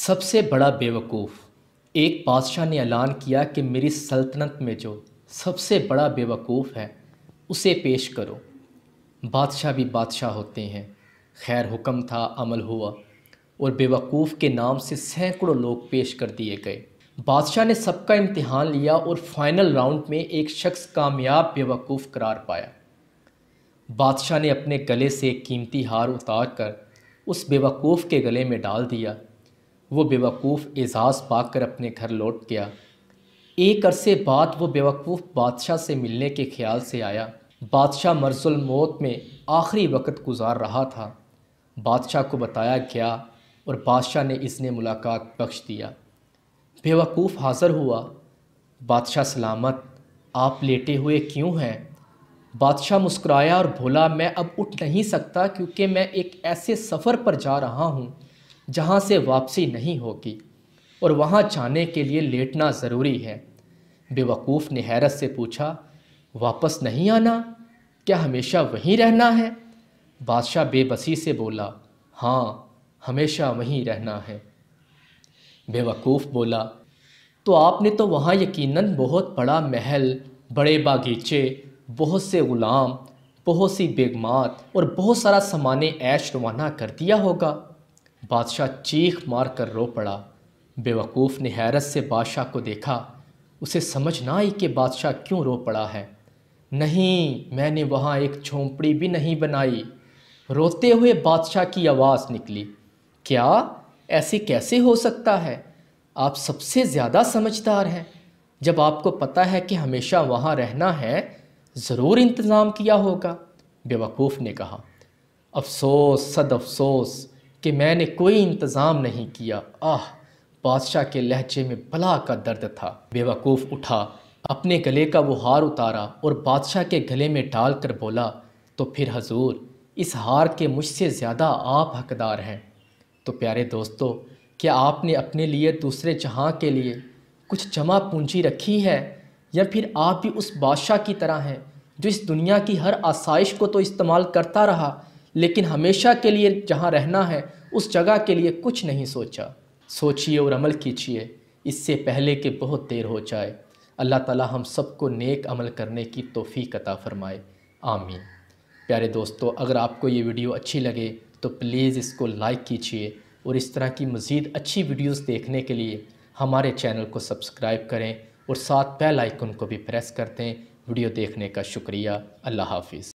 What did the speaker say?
सबसे बड़ा बेवकूफ़ एक बादशाह ने ऐलान किया कि मेरी सल्तनत में जो सबसे बड़ा बेवकूफ़ है उसे पेश करो बादशाह भी बादशाह होते हैं खैर हुक्म था अमल हुआ और बेवकूफ़ के नाम से सैकड़ों लोग पेश कर दिए गए बादशाह ने सबका इम्तहान लिया और फाइनल राउंड में एक शख्स कामयाब बेवकूफ़ करार पाया बादशाह ने अपने गले से कीमती हार उतार कर उस बेवकूफ़ के गले में डाल दिया वो बेवकूफ़ एजाज़ पाकर अपने घर लौट गया एक अरसे बाद वो बेवकूफ़ बादशाह से मिलने के ख्याल से आया बादशाह मरजुल मौत में आखिरी वक्त गुजार रहा था बादशाह को बताया गया और बादशाह ने इसने मुलाकात बख्श दिया बेवकूफ़ हाज़र हुआ बादशाह सलामत आप लेटे हुए क्यों हैं बादशाह मुस्कुराया और बोला मैं अब उठ नहीं सकता क्योंकि मैं एक ऐसे सफ़र पर जा रहा हूँ जहाँ से वापसी नहीं होगी और वहाँ जाने के लिए लेटना ज़रूरी है बेवकूफ़ ने हैरत से पूछा वापस नहीं आना क्या हमेशा वहीं रहना है बादशाह बेबसी से बोला हाँ हमेशा वहीं रहना है बेवकूफ़ बोला तो आपने तो वहाँ यकीनन बहुत बड़ा महल बड़े बागीचे बहुत से ग़ुलाम बहुत सी बेगमात और बहुत सारा सामान ऐश रवाना कर दिया होगा बादशाह चीख मार कर रो पड़ा बेवकूफ़ ने हैरत से बादशाह को देखा उसे समझ ना आई कि बादशाह क्यों रो पड़ा है नहीं मैंने वहाँ एक झोंपड़ी भी नहीं बनाई रोते हुए बादशाह की आवाज़ निकली क्या ऐसे कैसे हो सकता है आप सबसे ज़्यादा समझदार हैं जब आपको पता है कि हमेशा वहाँ रहना है ज़रूर इंतज़ाम किया होगा बेवकूफ़ ने कहा अफसोस सद अफसोस कि मैंने कोई इंतज़ाम नहीं किया आह बादशाह के लहजे में बला का दर्द था बेवकूफ़ उठा अपने गले का वो हार उतारा और बादशाह के गले में डाल कर बोला तो फिर हजूर इस हार के मुझसे ज़्यादा आप हकदार हैं तो प्यारे दोस्तों क्या आपने अपने लिए दूसरे जहाँ के लिए कुछ जमा पूंजी रखी है या फिर आप भी उस बादशाह की तरह हैं जो इस दुनिया की हर आसाइश को तो इस्तेमाल करता रहा लेकिन हमेशा के लिए जहाँ रहना है उस जगह के लिए कुछ नहीं सोचा सोचिए और अमल कीजिए इससे पहले कि बहुत देर हो जाए अल्लाह ताला हम सबको नेक अमल करने की तोफ़ी कता फ़रमाए आमीन प्यारे दोस्तों अगर आपको ये वीडियो अच्छी लगे तो प्लीज़ इसको लाइक कीजिए और इस तरह की मज़ीद अच्छी वीडियोस देखने के लिए हमारे चैनल को सब्सक्राइब करें और साथ बेल आइकन को भी प्रेस कर दें वीडियो देखने का शुक्रिया अल्लाह हाफिज़